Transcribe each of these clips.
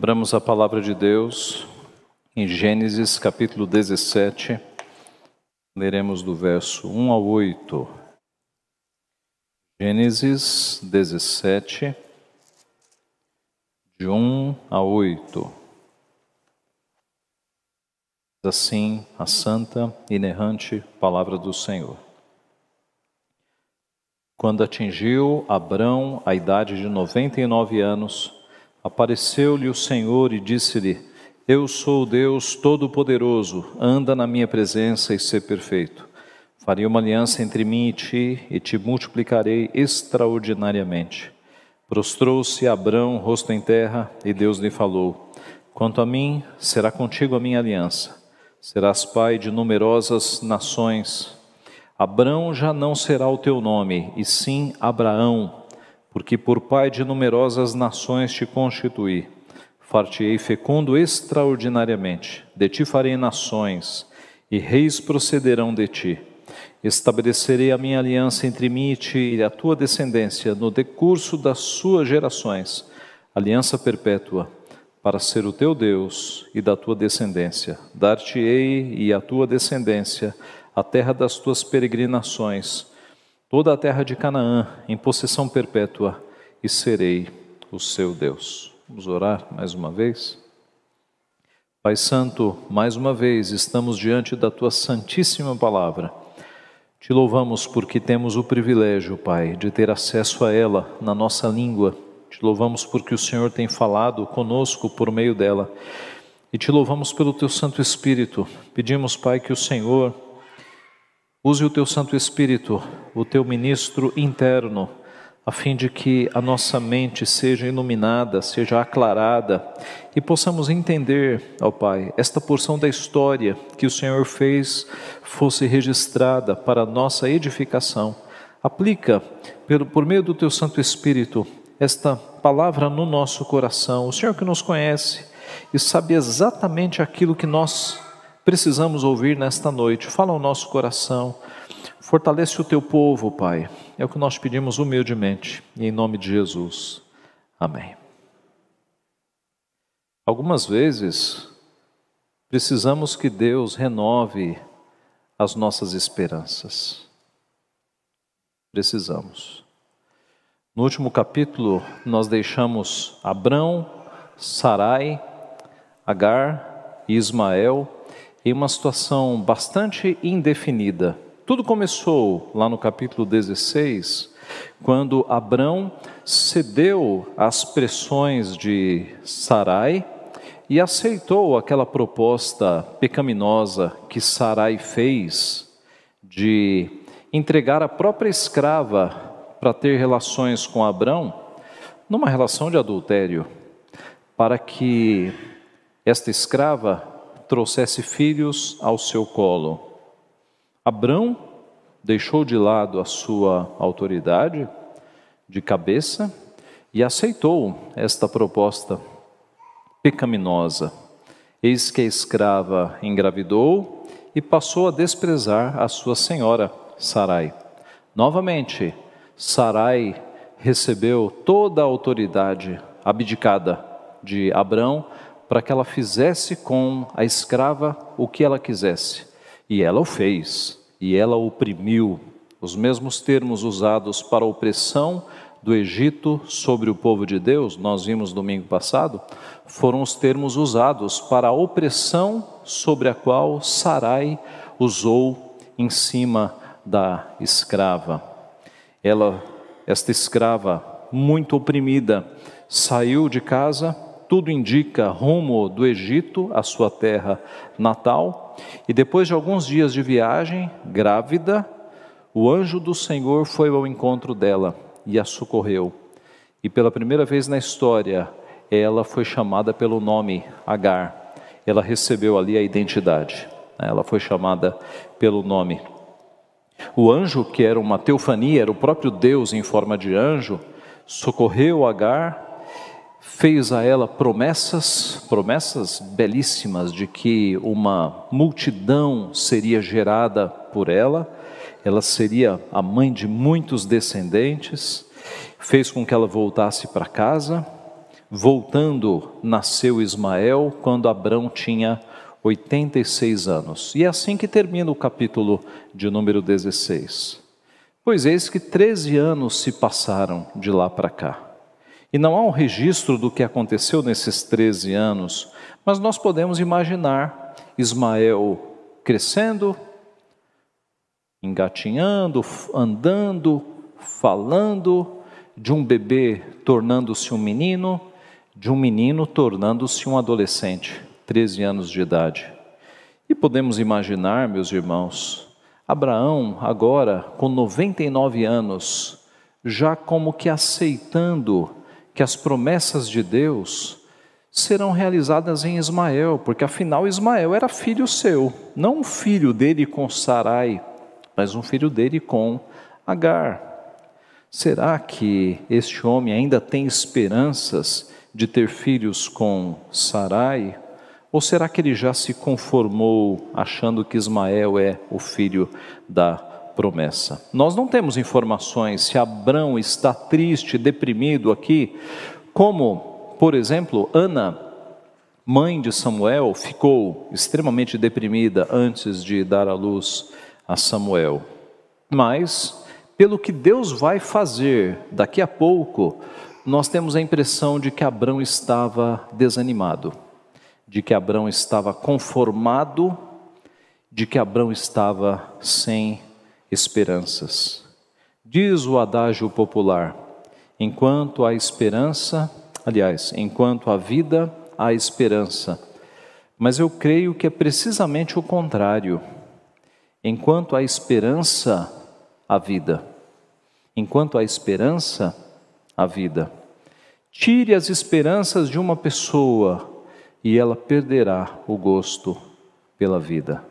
Abramos a palavra de Deus em Gênesis capítulo 17, leremos do verso 1 ao 8. Gênesis 17, de 1 a 8. Assim, a santa, inerrante palavra do Senhor. Quando atingiu Abrão a idade de 99 anos, Apareceu-lhe o Senhor e disse-lhe: Eu sou Deus Todo-Poderoso, anda na minha presença e ser perfeito. Farei uma aliança entre mim e ti, e te multiplicarei extraordinariamente. Prostrou-se Abrão, rosto em terra, e Deus lhe falou: Quanto a mim, será contigo a minha aliança. Serás pai de numerosas nações. Abrão já não será o teu nome, e sim Abraão porque por pai de numerosas nações te constituí. Far-te-ei fecundo extraordinariamente, de ti farei nações, e reis procederão de ti. Estabelecerei a minha aliança entre mim e ti e a tua descendência no decurso das suas gerações, aliança perpétua, para ser o teu Deus e da tua descendência. Dar-te-ei e a tua descendência a terra das tuas peregrinações, toda a terra de Canaã em possessão perpétua e serei o seu Deus. Vamos orar mais uma vez? Pai Santo, mais uma vez estamos diante da tua santíssima palavra. Te louvamos porque temos o privilégio, Pai, de ter acesso a ela na nossa língua. Te louvamos porque o Senhor tem falado conosco por meio dela. E te louvamos pelo teu Santo Espírito. Pedimos, Pai, que o Senhor Use o teu Santo Espírito, o teu ministro interno, a fim de que a nossa mente seja iluminada, seja aclarada e possamos entender, ó Pai, esta porção da história que o Senhor fez fosse registrada para nossa edificação. Aplica, por meio do teu Santo Espírito, esta palavra no nosso coração. O Senhor que nos conhece e sabe exatamente aquilo que nós precisamos ouvir nesta noite. Fala ao nosso coração. Fortalece o teu povo, Pai. É o que nós pedimos humildemente, em nome de Jesus. Amém. Algumas vezes precisamos que Deus renove as nossas esperanças. Precisamos. No último capítulo, nós deixamos Abrão, Sarai, Agar e Ismael em uma situação bastante indefinida. Tudo começou lá no capítulo 16, quando Abrão cedeu às pressões de Sarai e aceitou aquela proposta pecaminosa que Sarai fez de entregar a própria escrava para ter relações com Abrão, numa relação de adultério, para que esta escrava trouxesse filhos ao seu colo. Abrão deixou de lado a sua autoridade de cabeça e aceitou esta proposta pecaminosa. Eis que a escrava engravidou e passou a desprezar a sua senhora, Sarai. Novamente, Sarai recebeu toda a autoridade abdicada de Abrão para que ela fizesse com a escrava o que ela quisesse. E ela o fez, e ela oprimiu, os mesmos termos usados para a opressão do Egito sobre o povo de Deus, nós vimos domingo passado, foram os termos usados para a opressão sobre a qual Sarai usou em cima da escrava. Ela, esta escrava muito oprimida, saiu de casa tudo indica, rumo do Egito, a sua terra natal. E depois de alguns dias de viagem, grávida, o anjo do Senhor foi ao encontro dela e a socorreu. E pela primeira vez na história, ela foi chamada pelo nome Agar. Ela recebeu ali a identidade. Né? Ela foi chamada pelo nome. O anjo, que era uma teofania, era o próprio Deus em forma de anjo, socorreu Agar fez a ela promessas, promessas belíssimas de que uma multidão seria gerada por ela, ela seria a mãe de muitos descendentes, fez com que ela voltasse para casa. Voltando, nasceu Ismael quando Abrão tinha 86 anos. E é assim que termina o capítulo de número 16. Pois eis que 13 anos se passaram de lá para cá. E não há um registro do que aconteceu nesses 13 anos, mas nós podemos imaginar Ismael crescendo, engatinhando, andando, falando, de um bebê tornando-se um menino, de um menino tornando-se um adolescente, 13 anos de idade. E podemos imaginar, meus irmãos, Abraão agora com 99 anos, já como que aceitando que as promessas de Deus serão realizadas em Ismael, porque afinal Ismael era filho seu, não um filho dele com Sarai, mas um filho dele com Agar. Será que este homem ainda tem esperanças de ter filhos com Sarai? Ou será que ele já se conformou achando que Ismael é o filho da promessa. Nós não temos informações se Abrão está triste, deprimido aqui, como, por exemplo, Ana, mãe de Samuel, ficou extremamente deprimida antes de dar à luz a Samuel. Mas, pelo que Deus vai fazer daqui a pouco, nós temos a impressão de que Abrão estava desanimado, de que Abrão estava conformado, de que Abrão estava sem esperanças. Diz o adágio popular: enquanto há esperança, aliás, enquanto há vida, há esperança. Mas eu creio que é precisamente o contrário. Enquanto há esperança, há vida. Enquanto há esperança, há vida. Tire as esperanças de uma pessoa e ela perderá o gosto pela vida.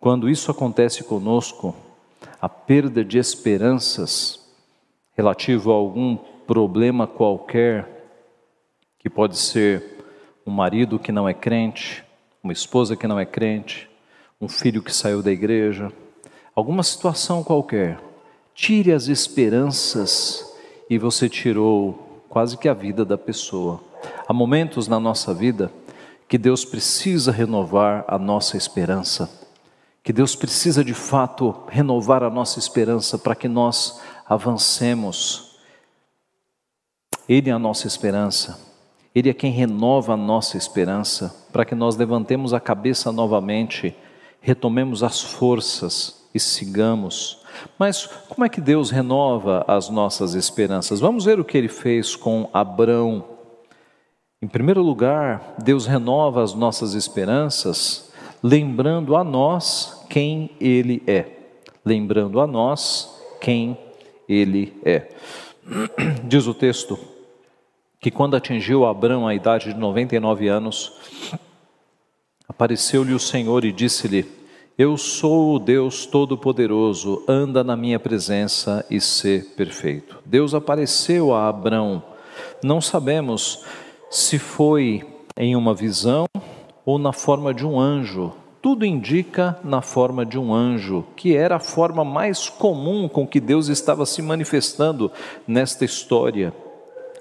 Quando isso acontece conosco, a perda de esperanças relativo a algum problema qualquer, que pode ser um marido que não é crente, uma esposa que não é crente, um filho que saiu da igreja, alguma situação qualquer. Tire as esperanças e você tirou quase que a vida da pessoa. Há momentos na nossa vida que Deus precisa renovar a nossa esperança que Deus precisa de fato renovar a nossa esperança para que nós avancemos. Ele é a nossa esperança, Ele é quem renova a nossa esperança para que nós levantemos a cabeça novamente, retomemos as forças e sigamos. Mas como é que Deus renova as nossas esperanças? Vamos ver o que ele fez com Abrão. Em primeiro lugar, Deus renova as nossas esperanças lembrando a nós quem Ele é. Lembrando a nós quem Ele é. Diz o texto que quando atingiu Abraão a idade de 99 anos, apareceu-lhe o Senhor e disse-lhe: Eu sou o Deus Todo-Poderoso, anda na minha presença e sê perfeito. Deus apareceu a Abraão. Não sabemos se foi em uma visão ou na forma de um anjo. Tudo indica na forma de um anjo, que era a forma mais comum com que Deus estava se manifestando nesta história.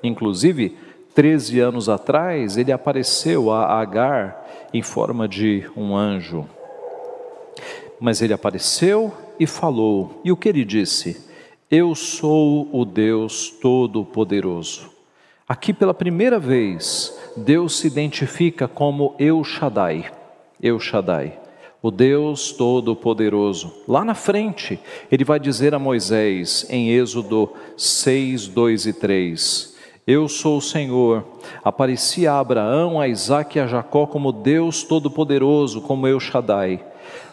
Inclusive, 13 anos atrás, ele apareceu a Agar em forma de um anjo. Mas ele apareceu e falou. E o que ele disse? Eu sou o Deus Todo-Poderoso. Aqui pela primeira vez, Deus se identifica como Eu Shaddai, Eu Shaddai, o Deus Todo-Poderoso. Lá na frente, ele vai dizer a Moisés, em Êxodo 6, 2 e 3, eu sou o Senhor. Apareci a Abraão, a Isaque e a Jacó como Deus Todo-Poderoso, como eu Shaddai.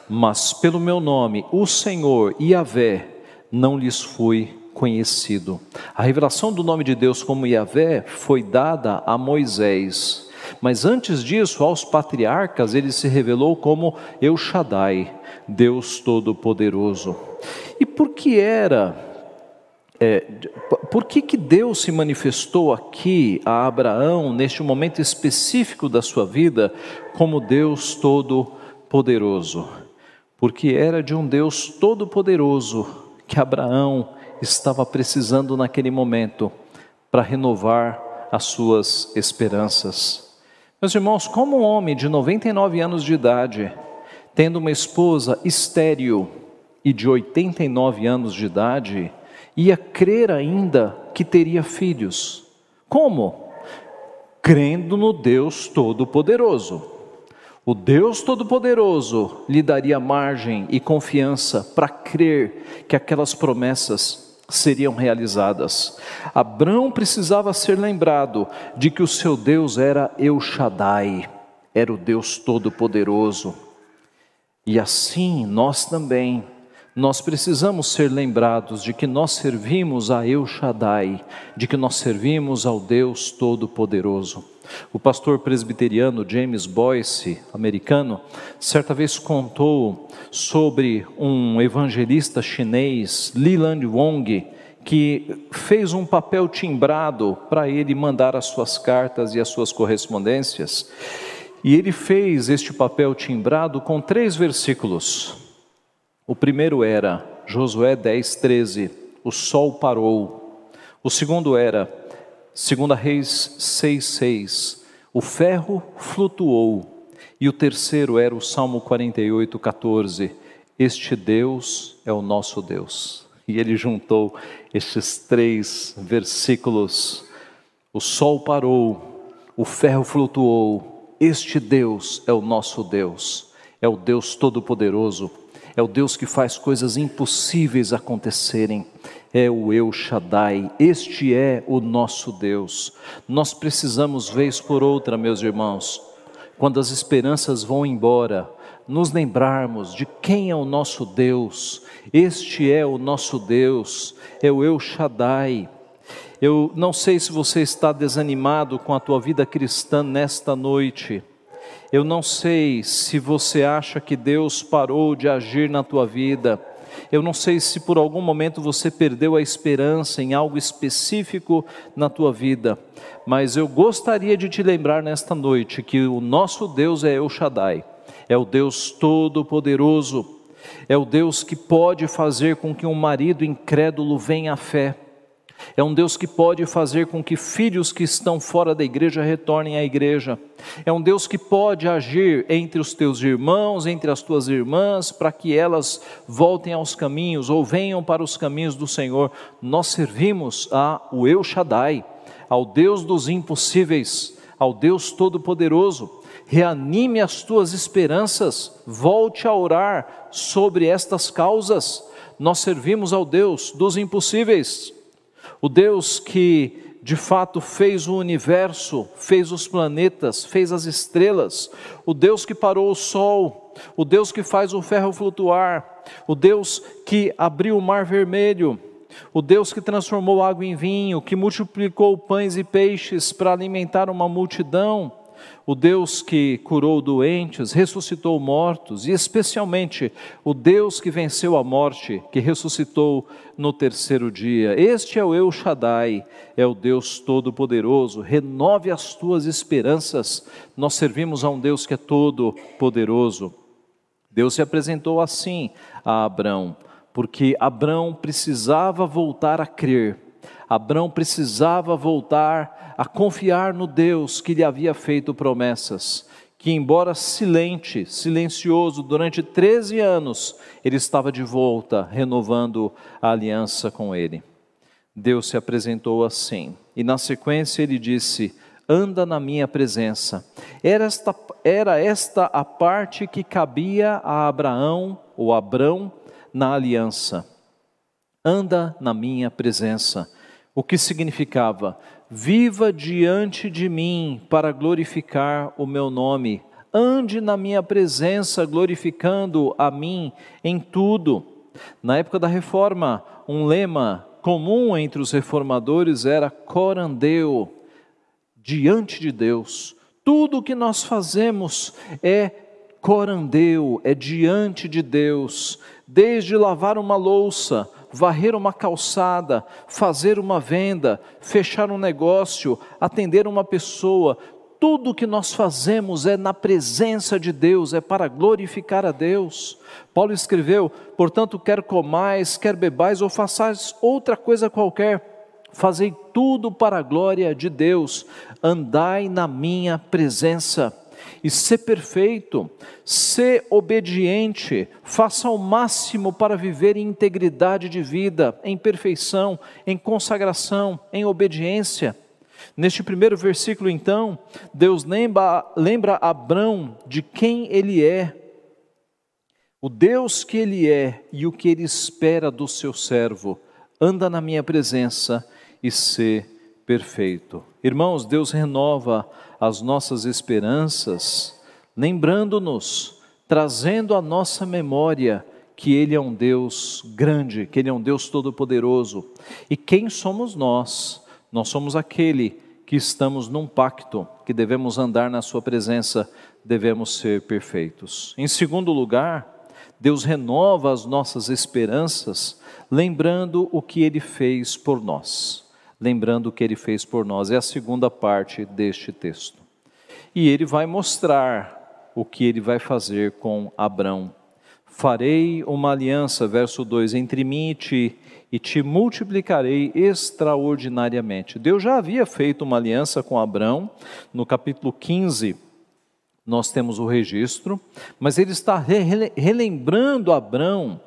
Mas pelo meu nome, o Senhor e a Vé, não lhes fui conhecido. A revelação do nome de Deus como Yahvé foi dada a Moisés. Mas antes disso, aos patriarcas, ele se revelou como El Shaddai, Deus Todo-Poderoso. E por que era? É, por que, que Deus se manifestou aqui a Abraão, neste momento específico da sua vida, como Deus Todo-Poderoso? Porque era de um Deus Todo-Poderoso que Abraão estava precisando naquele momento para renovar as suas esperanças. Meus irmãos, como um homem de 99 anos de idade, tendo uma esposa estéril e de 89 anos de idade, ia crer ainda que teria filhos? Como? Crendo no Deus Todo-Poderoso. O Deus Todo-Poderoso lhe daria margem e confiança para crer que aquelas promessas seriam realizadas. Abrão precisava ser lembrado de que o seu Deus era El Shaddai, era o Deus Todo-Poderoso. E assim nós também, nós precisamos ser lembrados de que nós servimos a El Shaddai, de que nós servimos ao Deus Todo-Poderoso. O pastor presbiteriano James Boyce, americano, certa vez contou sobre um evangelista chinês, Liland Wong, que fez um papel timbrado para ele mandar as suas cartas e as suas correspondências. E ele fez este papel timbrado com três versículos. O primeiro era Josué 10, 13: O sol parou. O segundo era Segunda Reis 6:6. O ferro flutuou. E o terceiro era o Salmo 48:14. Este Deus é o nosso Deus. E ele juntou estes três versículos. O sol parou, o ferro flutuou. Este Deus é o nosso Deus. É o Deus todo poderoso. É o Deus que faz coisas impossíveis acontecerem é o Eu Shaddai, este é o nosso Deus. Nós precisamos, vez por outra, meus irmãos, quando as esperanças vão embora, nos lembrarmos de quem é o nosso Deus, este é o nosso Deus, é o Eu Shaddai. Eu não sei se você está desanimado com a tua vida cristã nesta noite. Eu não sei se você acha que Deus parou de agir na tua vida. Eu não sei se por algum momento você perdeu a esperança em algo específico na tua vida, mas eu gostaria de te lembrar nesta noite que o nosso Deus é El Shaddai, é o Deus todo-poderoso, é o Deus que pode fazer com que um marido incrédulo venha à fé é um Deus que pode fazer com que filhos que estão fora da igreja retornem à igreja. É um Deus que pode agir entre os teus irmãos, entre as tuas irmãs, para que elas voltem aos caminhos ou venham para os caminhos do Senhor. Nós servimos ao Eu Shaddai, ao Deus dos impossíveis, ao Deus Todo-Poderoso. Reanime as tuas esperanças, volte a orar sobre estas causas. Nós servimos ao Deus dos impossíveis. O Deus que de fato fez o universo, fez os planetas, fez as estrelas, o Deus que parou o sol, o Deus que faz o ferro flutuar, o Deus que abriu o mar vermelho, o Deus que transformou água em vinho, que multiplicou pães e peixes para alimentar uma multidão, o Deus que curou doentes, ressuscitou mortos e, especialmente, o Deus que venceu a morte, que ressuscitou no terceiro dia. Este é o Eu Shaddai, é o Deus Todo-Poderoso. Renove as tuas esperanças. Nós servimos a um Deus que é todo-poderoso. Deus se apresentou assim a Abrão, porque Abrão precisava voltar a crer Abrão precisava voltar a confiar no Deus que lhe havia feito promessas, que, embora silente, silencioso durante 13 anos, ele estava de volta, renovando a aliança com ele. Deus se apresentou assim, e na sequência ele disse: Anda na minha presença. Era esta, era esta a parte que cabia a Abraão, ou Abrão, na aliança. Anda na minha presença o que significava: viva diante de mim para glorificar o meu nome, ande na minha presença glorificando a mim em tudo. Na época da reforma, um lema comum entre os reformadores era corandeu, diante de Deus. Tudo o que nós fazemos é corandeu, é diante de Deus, desde lavar uma louça, varrer uma calçada, fazer uma venda, fechar um negócio, atender uma pessoa, tudo que nós fazemos é na presença de Deus, é para glorificar a Deus. Paulo escreveu: portanto, quer comais, quer bebais ou façais outra coisa qualquer, fazei tudo para a glória de Deus, andai na minha presença e ser perfeito, ser obediente, faça o máximo para viver em integridade de vida, em perfeição, em consagração, em obediência. Neste primeiro versículo, então, Deus lembra, lembra Abrão de quem ele é, o Deus que ele é e o que ele espera do seu servo. Anda na minha presença e ser perfeito. Irmãos, Deus renova as nossas esperanças, lembrando-nos, trazendo à nossa memória que Ele é um Deus grande, que Ele é um Deus todo-poderoso. E quem somos nós? Nós somos aquele que estamos num pacto, que devemos andar na Sua presença, devemos ser perfeitos. Em segundo lugar, Deus renova as nossas esperanças, lembrando o que Ele fez por nós lembrando o que ele fez por nós. É a segunda parte deste texto. E ele vai mostrar o que ele vai fazer com Abrão. Farei uma aliança, verso 2, entre mim e ti, e te multiplicarei extraordinariamente. Deus já havia feito uma aliança com Abrão, no capítulo 15, nós temos o registro, mas ele está relembrando Abrão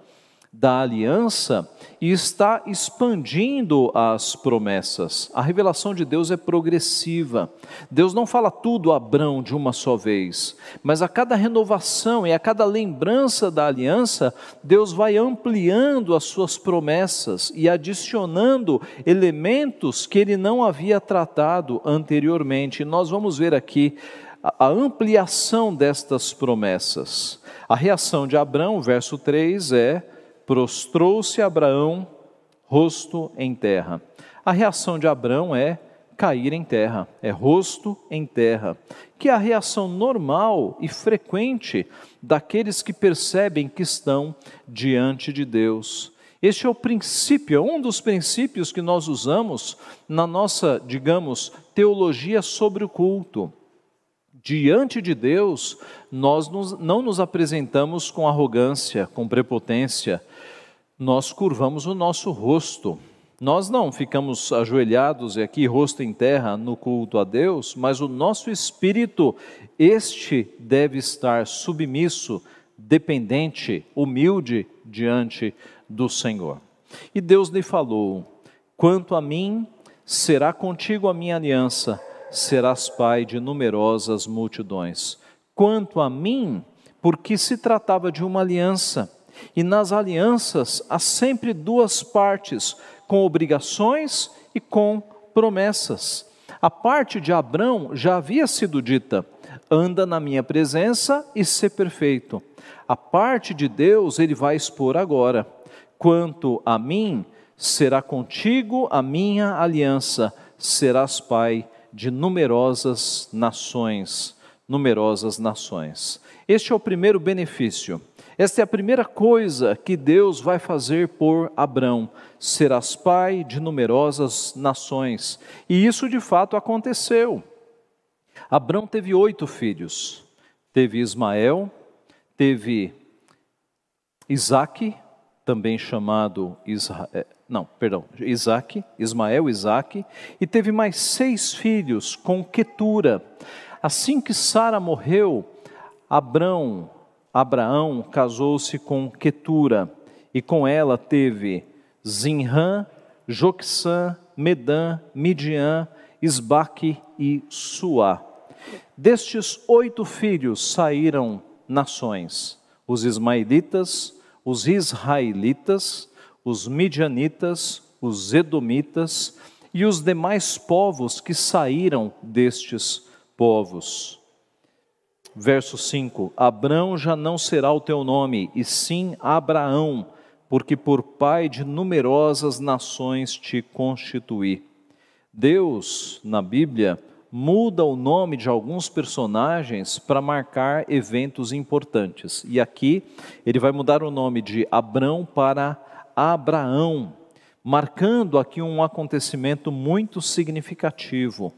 da aliança e está expandindo as promessas. A revelação de Deus é progressiva. Deus não fala tudo a Abrão de uma só vez, mas a cada renovação e a cada lembrança da aliança, Deus vai ampliando as suas promessas e adicionando elementos que ele não havia tratado anteriormente. Nós vamos ver aqui a ampliação destas promessas. A reação de Abrão, verso 3, é prostrou-se Abraão, rosto em terra. A reação de Abraão é cair em terra, é rosto em terra, que é a reação normal e frequente daqueles que percebem que estão diante de Deus. Este é o princípio, é um dos princípios que nós usamos na nossa, digamos, teologia sobre o culto diante de Deus, nós não nos apresentamos com arrogância, com prepotência, nós curvamos o nosso rosto. Nós não ficamos ajoelhados e aqui rosto em terra no culto a Deus, mas o nosso espírito, este deve estar submisso, dependente, humilde diante do Senhor. E Deus lhe falou: Quanto a mim, será contigo a minha aliança serás pai de numerosas multidões. Quanto a mim, porque se tratava de uma aliança, e nas alianças há sempre duas partes, com obrigações e com promessas. A parte de Abrão já havia sido dita: anda na minha presença e ser perfeito. A parte de Deus ele vai expor agora. Quanto a mim, será contigo a minha aliança, serás pai de numerosas nações, numerosas nações. Este é o primeiro benefício. Esta é a primeira coisa que Deus vai fazer por Abrão: serás pai de numerosas nações. E isso de fato aconteceu. Abrão teve oito filhos: teve Ismael, teve Isaque, também chamado Isra... Eh, não, perdão, Isaac, Ismael, Isaac, e teve mais seis filhos com Quetura. Assim que Sara morreu, Abrão, Abraão casou-se com Quetura e com ela teve Zinrã, Joxã, Medã, Midian, Isbaque e Suá. Destes oito filhos saíram nações, os ismaelitas, os israelitas, os midianitas, os edomitas e os demais povos que saíram destes povos. Verso 5: Abrão já não será o teu nome, e sim Abraão, porque por pai de numerosas nações te constituí. Deus, na Bíblia, muda o nome de alguns personagens para marcar eventos importantes. E aqui ele vai mudar o nome de Abrão para Abraão, marcando aqui um acontecimento muito significativo.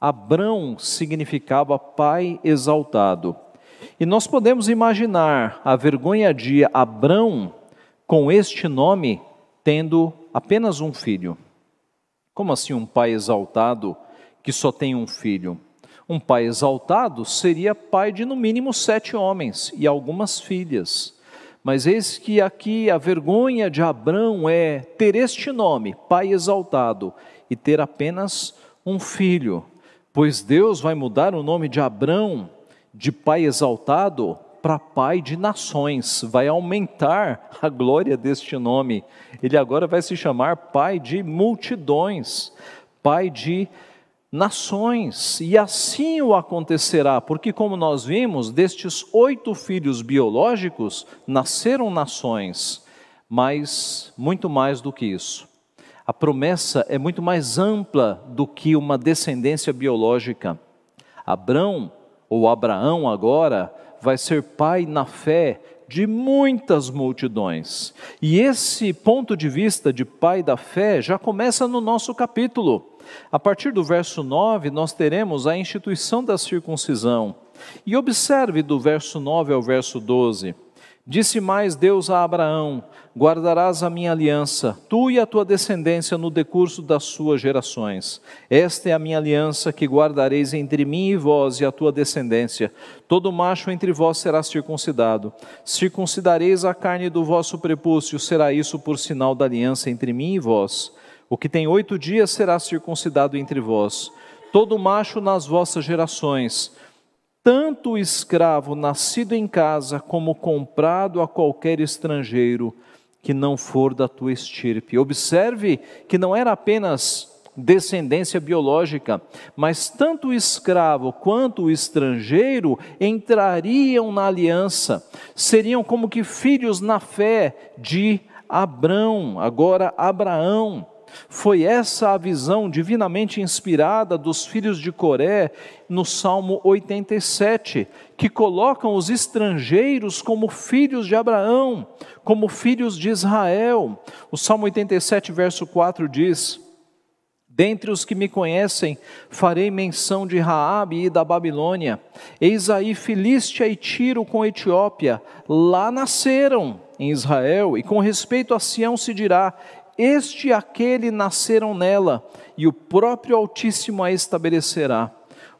Abrão significava pai exaltado. E nós podemos imaginar a vergonha de Abrão com este nome tendo apenas um filho. Como assim um pai exaltado? que só tem um filho. Um pai exaltado seria pai de no mínimo sete homens e algumas filhas. Mas eis que aqui a vergonha de Abrão é ter este nome, pai exaltado, e ter apenas um filho. Pois Deus vai mudar o nome de Abrão de pai exaltado para pai de nações, vai aumentar a glória deste nome. Ele agora vai se chamar pai de multidões, pai de nações, e assim o acontecerá, porque, como nós vimos, destes oito filhos biológicos nasceram nações, mas muito mais do que isso. A promessa é muito mais ampla do que uma descendência biológica. Abrão, ou Abraão agora, vai ser pai na fé de muitas multidões. E esse ponto de vista de pai da fé já começa no nosso capítulo. A partir do verso 9, nós teremos a instituição da circuncisão. E observe do verso 9 ao verso 12. Disse mais Deus a Abraão: Guardarás a minha aliança, tu e a tua descendência no decurso das suas gerações. Esta é a minha aliança que guardareis entre mim e vós e a tua descendência. Todo macho entre vós será circuncidado. Circuncidareis a carne do vosso prepúcio, será isso por sinal da aliança entre mim e vós. O que tem oito dias será circuncidado entre vós, todo macho nas vossas gerações, tanto o escravo nascido em casa, como comprado a qualquer estrangeiro que não for da tua estirpe. Observe que não era apenas descendência biológica, mas tanto o escravo quanto o estrangeiro entrariam na aliança, seriam como que filhos na fé de Abrão, agora Abraão. Foi essa a visão divinamente inspirada dos filhos de Coré no Salmo 87, que colocam os estrangeiros como filhos de Abraão, como filhos de Israel. O Salmo 87, verso 4 diz: Dentre os que me conhecem, farei menção de Raabe e da Babilônia. Eis aí Filístia e Tiro com Etiópia, lá nasceram em Israel, e com respeito a Sião se dirá: este e aquele nasceram nela, e o próprio Altíssimo a estabelecerá.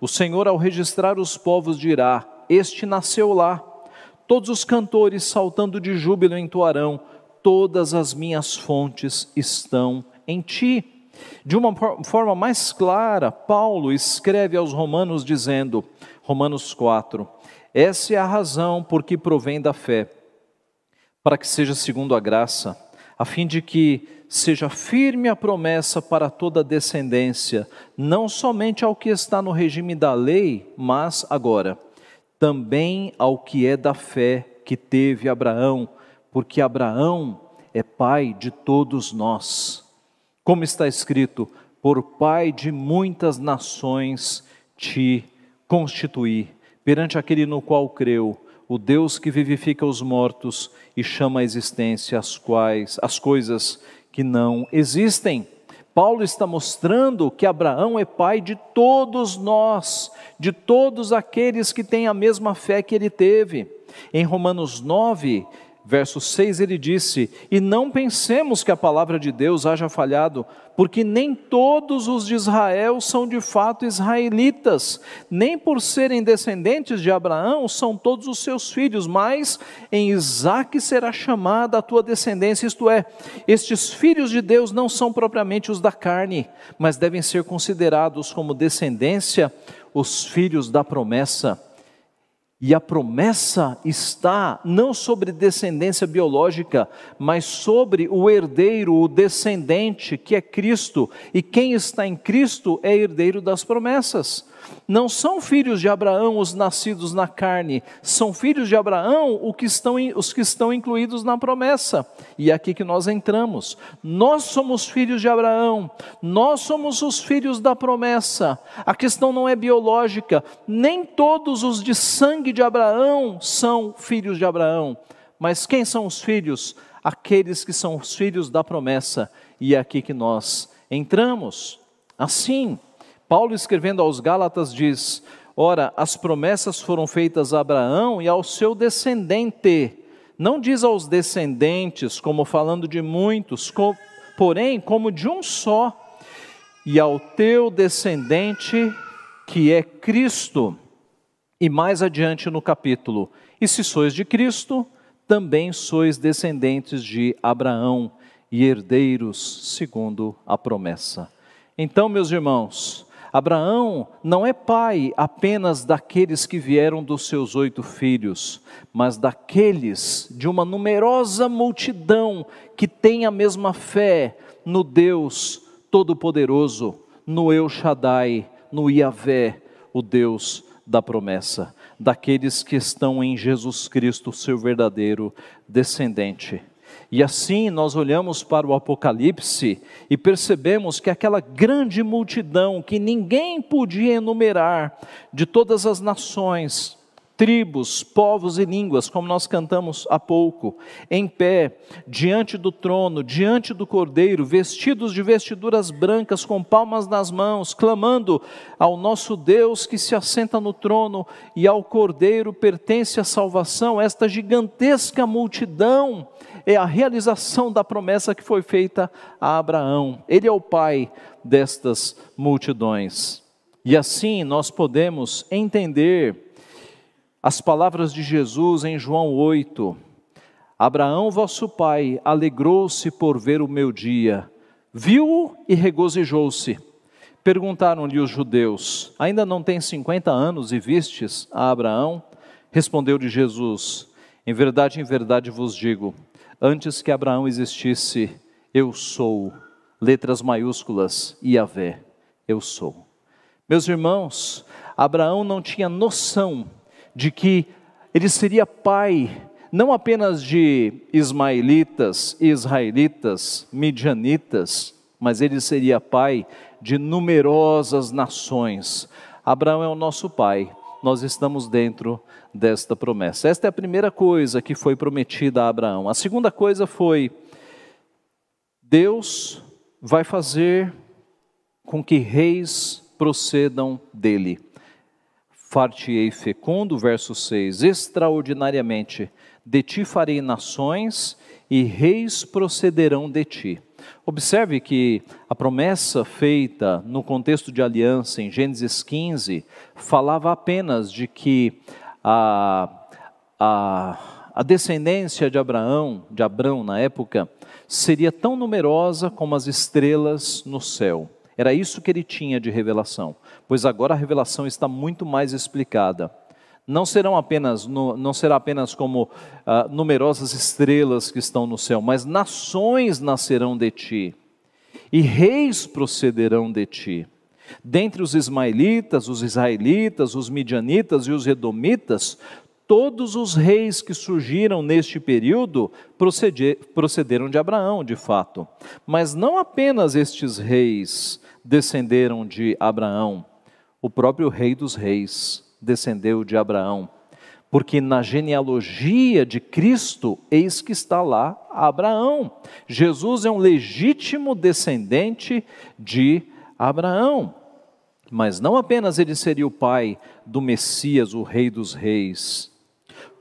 O Senhor, ao registrar os povos, dirá: Este nasceu lá. Todos os cantores, saltando de júbilo, entoarão: Todas as minhas fontes estão em ti. De uma forma mais clara, Paulo escreve aos Romanos dizendo, Romanos 4, essa é a razão por que provém da fé, para que seja segundo a graça a fim de que seja firme a promessa para toda a descendência, não somente ao que está no regime da lei, mas agora, também ao que é da fé que teve Abraão, porque Abraão é pai de todos nós. Como está escrito, por pai de muitas nações te constituí, perante aquele no qual creu o Deus que vivifica os mortos e chama à existência as quais as coisas que não existem. Paulo está mostrando que Abraão é pai de todos nós, de todos aqueles que têm a mesma fé que ele teve. Em Romanos 9, verso 6, ele disse: E não pensemos que a palavra de Deus haja falhado, porque nem todos os de Israel são de fato israelitas, nem por serem descendentes de Abraão são todos os seus filhos, mas em Isaque será chamada a tua descendência, isto é, estes filhos de Deus não são propriamente os da carne, mas devem ser considerados como descendência os filhos da promessa. E a promessa está não sobre descendência biológica, mas sobre o herdeiro, o descendente, que é Cristo. E quem está em Cristo é herdeiro das promessas. Não são filhos de Abraão os nascidos na carne, são filhos de Abraão os que estão, os que estão incluídos na promessa. E é aqui que nós entramos. Nós somos filhos de Abraão, nós somos os filhos da promessa. A questão não é biológica, nem todos os de sangue de Abraão são filhos de Abraão. Mas quem são os filhos? Aqueles que são os filhos da promessa. E é aqui que nós entramos. Assim, Paulo, escrevendo aos Gálatas, diz: Ora, as promessas foram feitas a Abraão e ao seu descendente. Não diz aos descendentes, como falando de muitos, com, porém, como de um só, e ao teu descendente, que é Cristo. E mais adiante no capítulo: E se sois de Cristo, também sois descendentes de Abraão e herdeiros segundo a promessa. Então, meus irmãos, Abraão não é pai apenas daqueles que vieram dos seus oito filhos, mas daqueles de uma numerosa multidão que tem a mesma fé no Deus Todo-Poderoso, no El Shaddai, no Iavé, o Deus da promessa, daqueles que estão em Jesus Cristo, seu verdadeiro descendente. E assim nós olhamos para o Apocalipse e percebemos que aquela grande multidão que ninguém podia enumerar, de todas as nações, tribos, povos e línguas, como nós cantamos há pouco, em pé, diante do trono, diante do cordeiro, vestidos de vestiduras brancas, com palmas nas mãos, clamando ao nosso Deus que se assenta no trono e ao cordeiro pertence a salvação. Esta gigantesca multidão é a realização da promessa que foi feita a Abraão. Ele é o pai destas multidões. E assim nós podemos entender as palavras de Jesus em João 8. Abraão, vosso pai, alegrou-se por ver o meu dia, viu-o e regozijou-se. Perguntaram-lhe os judeus: Ainda não tem 50 anos e vistes a Abraão? Respondeu-lhe Jesus: Em verdade, em verdade vos digo, antes que Abraão existisse, eu sou. Letras maiúsculas, Iavé, eu sou. Meus irmãos, Abraão não tinha noção de que ele seria pai não apenas de ismaelitas, israelitas, midianitas, mas ele seria pai de numerosas nações. Abraão é o nosso pai, nós estamos dentro desta promessa. Esta é a primeira coisa que foi prometida a Abraão. A segunda coisa foi: Deus vai fazer com que reis procedam dele far-te-ei fecundo, verso 6, extraordinariamente, de ti farei nações e reis procederão de ti. Observe que a promessa feita no contexto de aliança em Gênesis 15 falava apenas de que a, a, a descendência de Abraão, de Abrão na época, seria tão numerosa como as estrelas no céu. Era isso que ele tinha de revelação, pois agora a revelação está muito mais explicada. Não serão apenas, não será apenas como uh, numerosas estrelas que estão no céu, mas nações nascerão de ti e reis procederão de ti. Dentre os ismaelitas, os israelitas, os midianitas e os edomitas, todos os reis que surgiram neste período proceder, procederam de Abraão, de fato. Mas não apenas estes reis, descenderam de Abraão. O próprio Rei dos Reis descendeu de Abraão. Porque na genealogia de Cristo, eis que está lá Abraão. Jesus é um legítimo descendente de Abraão. Mas não apenas ele seria o pai do Messias, o Rei dos Reis,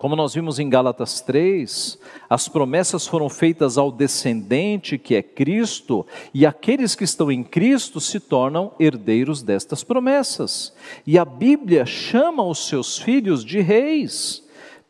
como nós vimos em Gálatas 3, as promessas foram feitas ao descendente que é Cristo, e aqueles que estão em Cristo se tornam herdeiros destas promessas. E a Bíblia chama os seus filhos de reis.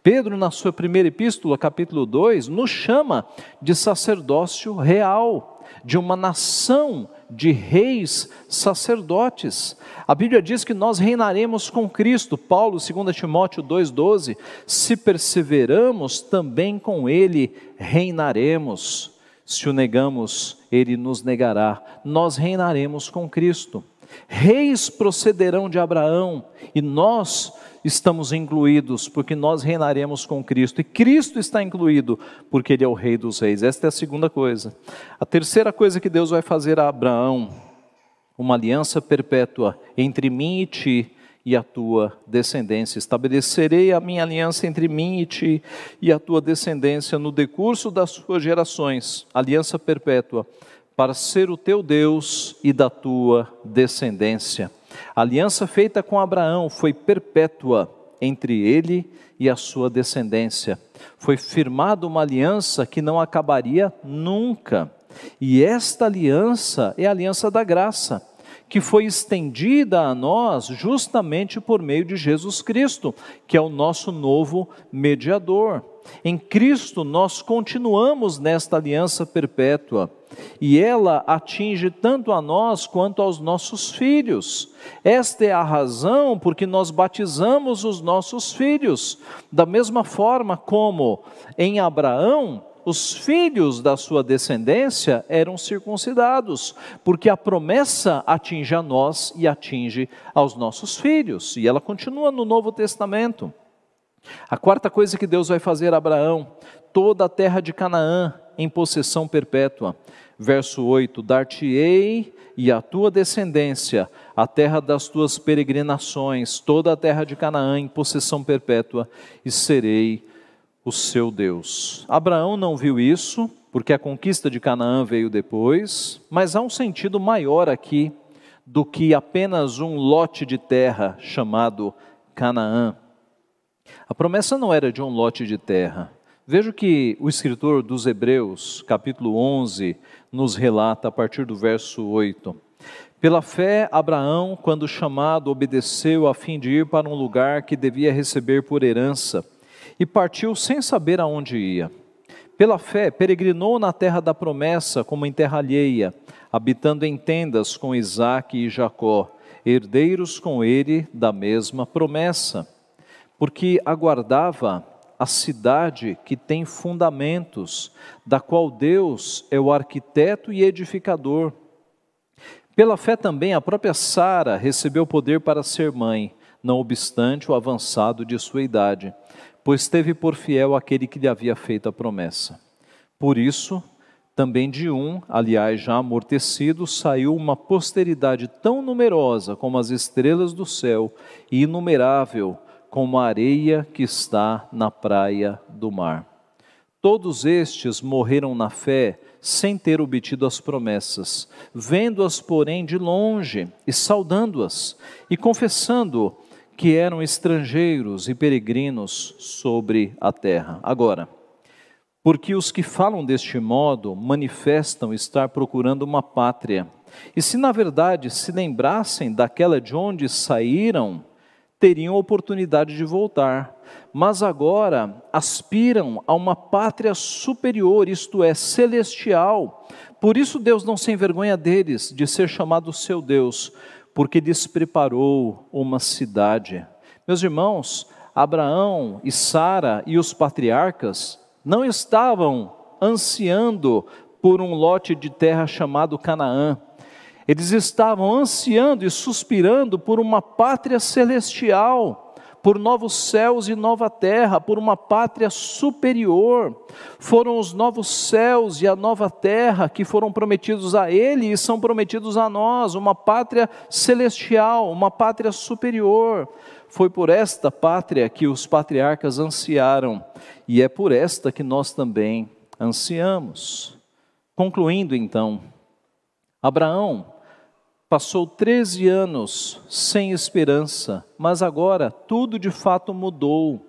Pedro, na sua primeira epístola, capítulo 2, nos chama de sacerdócio real, de uma nação de reis sacerdotes. A Bíblia diz que nós reinaremos com Cristo. Paulo, 2 Timóteo 2,12: se perseveramos, também com Ele reinaremos. Se o negamos, Ele nos negará. Nós reinaremos com Cristo. Reis procederão de Abraão e nós estamos incluídos, porque nós reinaremos com Cristo. E Cristo está incluído, porque Ele é o Rei dos Reis. Esta é a segunda coisa. A terceira coisa que Deus vai fazer a Abraão, uma aliança perpétua entre mim e ti e a tua descendência. Estabelecerei a minha aliança entre mim e ti e a tua descendência no decurso das suas gerações aliança perpétua para ser o teu Deus e da tua descendência. A aliança feita com Abraão foi perpétua entre ele e a sua descendência. Foi firmada uma aliança que não acabaria nunca. E esta aliança é a aliança da graça, que foi estendida a nós justamente por meio de Jesus Cristo, que é o nosso novo mediador. Em Cristo nós continuamos nesta aliança perpétua e ela atinge tanto a nós quanto aos nossos filhos. Esta é a razão por que nós batizamos os nossos filhos, da mesma forma como em Abraão os filhos da sua descendência eram circuncidados, porque a promessa atinge a nós e atinge aos nossos filhos. E ela continua no Novo Testamento. A quarta coisa que Deus vai fazer a Abraão, toda a terra de Canaã em possessão perpétua. Verso 8: Dar-te-ei e a tua descendência a terra das tuas peregrinações, toda a terra de Canaã em possessão perpétua, e serei o seu Deus. Abraão não viu isso, porque a conquista de Canaã veio depois, mas há um sentido maior aqui do que apenas um lote de terra chamado Canaã. A promessa não era de um lote de terra, Veja que o escritor dos Hebreus, capítulo 11, nos relata a partir do verso 8. Pela fé, Abraão, quando chamado, obedeceu a fim de ir para um lugar que devia receber por herança, e partiu sem saber aonde ia. Pela fé, peregrinou na terra da promessa, como em terra alheia, habitando em tendas com Isaac e Jacó, herdeiros com ele da mesma promessa, porque aguardava a cidade que tem fundamentos, da qual Deus é o arquiteto e edificador. Pela fé também a própria Sara recebeu poder para ser mãe, não obstante o avançado de sua idade, pois teve por fiel aquele que lhe havia feito a promessa. Por isso, também de um, aliás já amortecido, saiu uma posteridade tão numerosa como as estrelas do céu e inumerável como a areia que está na praia do mar. Todos estes morreram na fé, sem ter obtido as promessas, vendo-as, porém, de longe e saudando-as, e confessando que eram estrangeiros e peregrinos sobre a terra. Agora, porque os que falam deste modo manifestam estar procurando uma pátria. E se na verdade se lembrassem daquela de onde saíram, teriam a oportunidade de voltar, mas agora aspiram a uma pátria superior, isto é, celestial. Por isso Deus não se envergonha deles de ser chamado seu Deus, porque lhes preparou uma cidade. Meus irmãos, Abraão e Sara e os patriarcas não estavam ansiando por um lote de terra chamado Canaã eles estavam ansiando e suspirando por uma pátria celestial, por novos céus e nova terra, por uma pátria superior. Foram os novos céus e a nova terra que foram prometidos a ele e são prometidos a nós, uma pátria celestial, uma pátria superior. Foi por esta pátria que os patriarcas ansiaram e é por esta que nós também ansiamos. Concluindo então, Abraão Passou 13 anos sem esperança, mas agora tudo de fato mudou.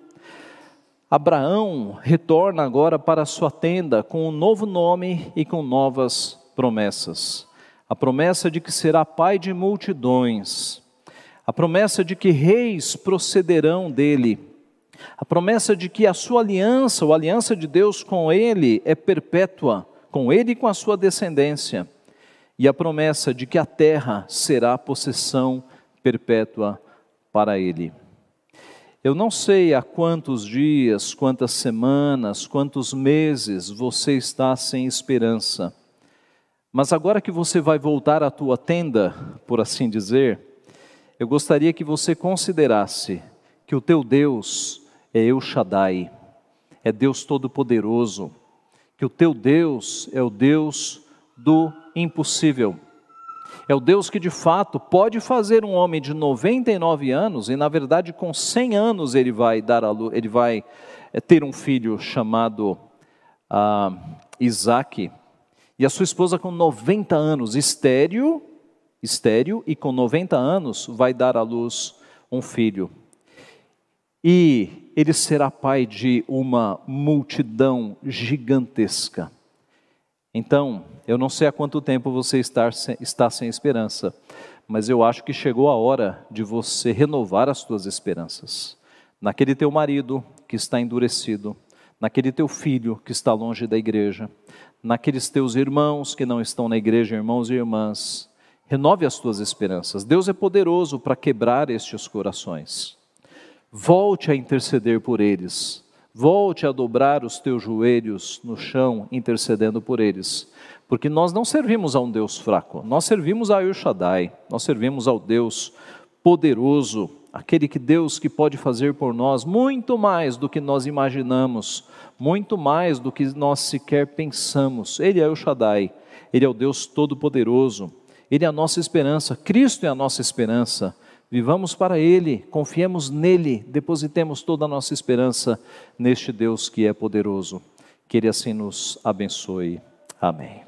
Abraão retorna agora para sua tenda com um novo nome e com novas promessas. A promessa de que será pai de multidões, a promessa de que reis procederão dele, a promessa de que a sua aliança, ou a aliança de Deus com ele, é perpétua, com ele e com a sua descendência e a promessa de que a terra será possessão perpétua para ele. Eu não sei há quantos dias, quantas semanas, quantos meses você está sem esperança. Mas agora que você vai voltar à tua tenda, por assim dizer, eu gostaria que você considerasse que o teu Deus é El Shaddai, é Deus Todo-Poderoso, que o teu Deus é o Deus do impossível. É o Deus que de fato pode fazer um homem de 99 anos, e na verdade com 100 anos ele vai, dar a luz, ele vai eh, ter um filho chamado ah, Isaac, e a sua esposa com 90 anos, estéreo, estéreo, e com 90 anos vai dar à luz um filho. E ele será pai de uma multidão gigantesca. Então, eu não sei há quanto tempo você está sem, está sem esperança, mas eu acho que chegou a hora de você renovar as suas esperanças. Naquele teu marido que está endurecido, naquele teu filho que está longe da igreja, naqueles teus irmãos que não estão na igreja, irmãos e irmãs. Renove as tuas esperanças. Deus é poderoso para quebrar estes corações. Volte a interceder por eles. Volte a dobrar os teus joelhos no chão, intercedendo por eles. Porque nós não servimos a um Deus fraco, nós servimos a El Shaddai, nós servimos ao Deus poderoso, aquele que Deus que pode fazer por nós muito mais do que nós imaginamos, muito mais do que nós sequer pensamos. Ele é o Shaddai, ele é o Deus todo poderoso. Ele é a nossa esperança, Cristo é a nossa esperança. Vivamos para Ele, confiemos nele, depositemos toda a nossa esperança neste Deus que é poderoso. Que Ele assim nos abençoe. Amém.